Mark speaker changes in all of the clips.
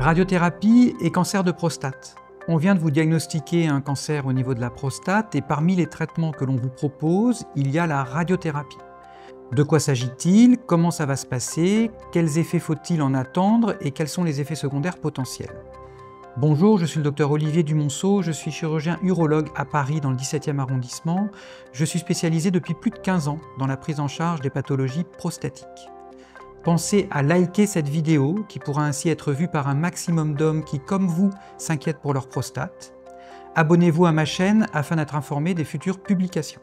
Speaker 1: Radiothérapie et cancer de prostate. On vient de vous diagnostiquer un cancer au niveau de la prostate et parmi les traitements que l'on vous propose, il y a la radiothérapie. De quoi s'agit-il Comment ça va se passer Quels effets faut-il en attendre Et quels sont les effets secondaires potentiels Bonjour, je suis le docteur Olivier Dumonceau, je suis chirurgien urologue à Paris dans le 17e arrondissement. Je suis spécialisé depuis plus de 15 ans dans la prise en charge des pathologies prostatiques. Pensez à liker cette vidéo qui pourra ainsi être vue par un maximum d'hommes qui, comme vous, s'inquiètent pour leur prostate. Abonnez-vous à ma chaîne afin d'être informé des futures publications.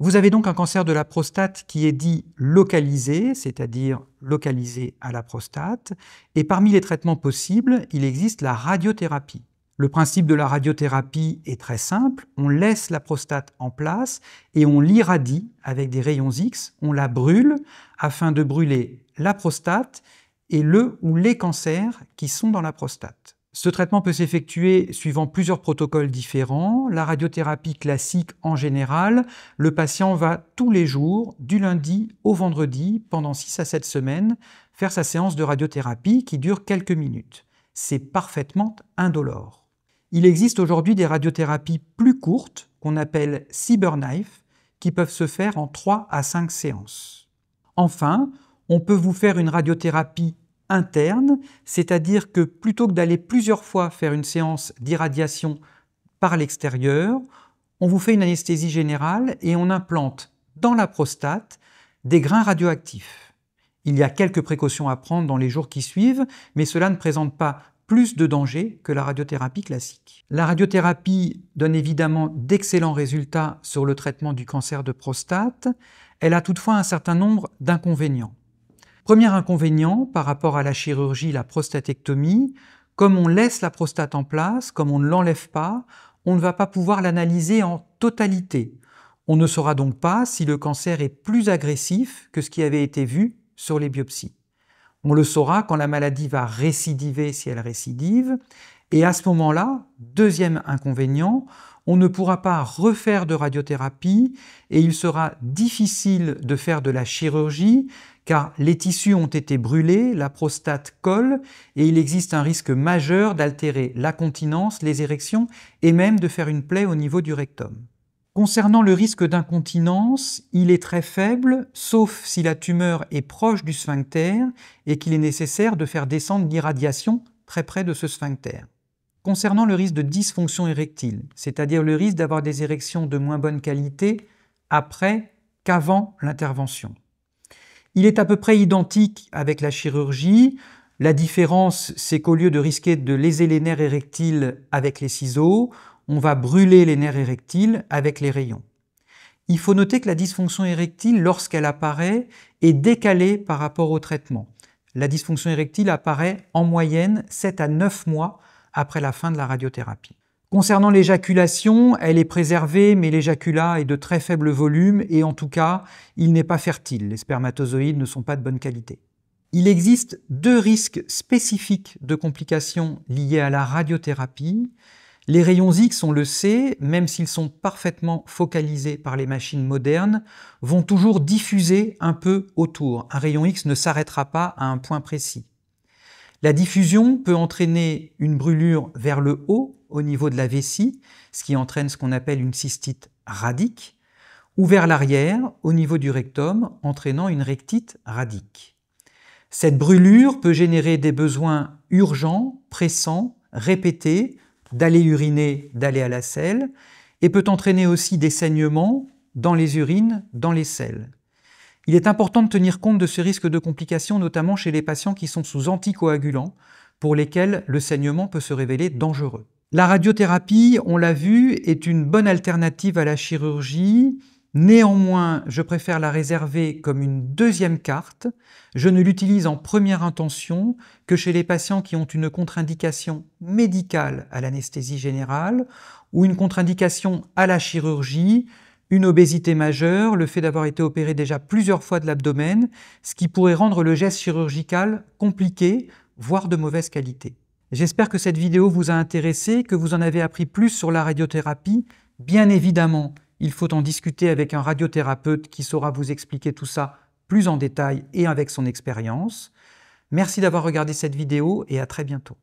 Speaker 1: Vous avez donc un cancer de la prostate qui est dit localisé, c'est-à-dire localisé à la prostate, et parmi les traitements possibles, il existe la radiothérapie. Le principe de la radiothérapie est très simple. On laisse la prostate en place et on l'irradie avec des rayons X. On la brûle afin de brûler la prostate et le ou les cancers qui sont dans la prostate. Ce traitement peut s'effectuer suivant plusieurs protocoles différents. La radiothérapie classique en général, le patient va tous les jours, du lundi au vendredi, pendant 6 à 7 semaines, faire sa séance de radiothérapie qui dure quelques minutes. C'est parfaitement indolore. Il existe aujourd'hui des radiothérapies plus courtes, qu'on appelle CyberKnife, qui peuvent se faire en 3 à 5 séances. Enfin, on peut vous faire une radiothérapie interne, c'est-à-dire que plutôt que d'aller plusieurs fois faire une séance d'irradiation par l'extérieur, on vous fait une anesthésie générale et on implante dans la prostate des grains radioactifs. Il y a quelques précautions à prendre dans les jours qui suivent, mais cela ne présente pas plus de dangers que la radiothérapie classique. La radiothérapie donne évidemment d'excellents résultats sur le traitement du cancer de prostate, elle a toutefois un certain nombre d'inconvénients. Premier inconvénient par rapport à la chirurgie, la prostatectomie, comme on laisse la prostate en place, comme on ne l'enlève pas, on ne va pas pouvoir l'analyser en totalité. On ne saura donc pas si le cancer est plus agressif que ce qui avait été vu sur les biopsies. On le saura quand la maladie va récidiver, si elle récidive. Et à ce moment-là, deuxième inconvénient, on ne pourra pas refaire de radiothérapie et il sera difficile de faire de la chirurgie car les tissus ont été brûlés, la prostate colle et il existe un risque majeur d'altérer la continence, les érections et même de faire une plaie au niveau du rectum. Concernant le risque d'incontinence, il est très faible, sauf si la tumeur est proche du sphincter et qu'il est nécessaire de faire descendre l'irradiation très près de ce sphincter. Concernant le risque de dysfonction érectile, c'est-à-dire le risque d'avoir des érections de moins bonne qualité après qu'avant l'intervention. Il est à peu près identique avec la chirurgie. La différence, c'est qu'au lieu de risquer de léser les nerfs érectiles avec les ciseaux, on va brûler les nerfs érectiles avec les rayons. Il faut noter que la dysfonction érectile, lorsqu'elle apparaît, est décalée par rapport au traitement. La dysfonction érectile apparaît en moyenne 7 à 9 mois après la fin de la radiothérapie. Concernant l'éjaculation, elle est préservée, mais l'éjaculat est de très faible volume et en tout cas, il n'est pas fertile. Les spermatozoïdes ne sont pas de bonne qualité. Il existe deux risques spécifiques de complications liées à la radiothérapie. Les rayons X, on le sait, même s'ils sont parfaitement focalisés par les machines modernes, vont toujours diffuser un peu autour. Un rayon X ne s'arrêtera pas à un point précis. La diffusion peut entraîner une brûlure vers le haut au niveau de la vessie, ce qui entraîne ce qu'on appelle une cystite radique, ou vers l'arrière au niveau du rectum, entraînant une rectite radique. Cette brûlure peut générer des besoins urgents, pressants, répétés, d'aller uriner, d'aller à la selle, et peut entraîner aussi des saignements dans les urines, dans les selles. Il est important de tenir compte de ce risque de complications, notamment chez les patients qui sont sous anticoagulants, pour lesquels le saignement peut se révéler dangereux. La radiothérapie, on l'a vu, est une bonne alternative à la chirurgie Néanmoins, je préfère la réserver comme une deuxième carte. Je ne l'utilise en première intention que chez les patients qui ont une contre-indication médicale à l'anesthésie générale ou une contre-indication à la chirurgie, une obésité majeure, le fait d'avoir été opéré déjà plusieurs fois de l'abdomen, ce qui pourrait rendre le geste chirurgical compliqué, voire de mauvaise qualité. J'espère que cette vidéo vous a intéressé, que vous en avez appris plus sur la radiothérapie. Bien évidemment, il faut en discuter avec un radiothérapeute qui saura vous expliquer tout ça plus en détail et avec son expérience. Merci d'avoir regardé cette vidéo et à très bientôt.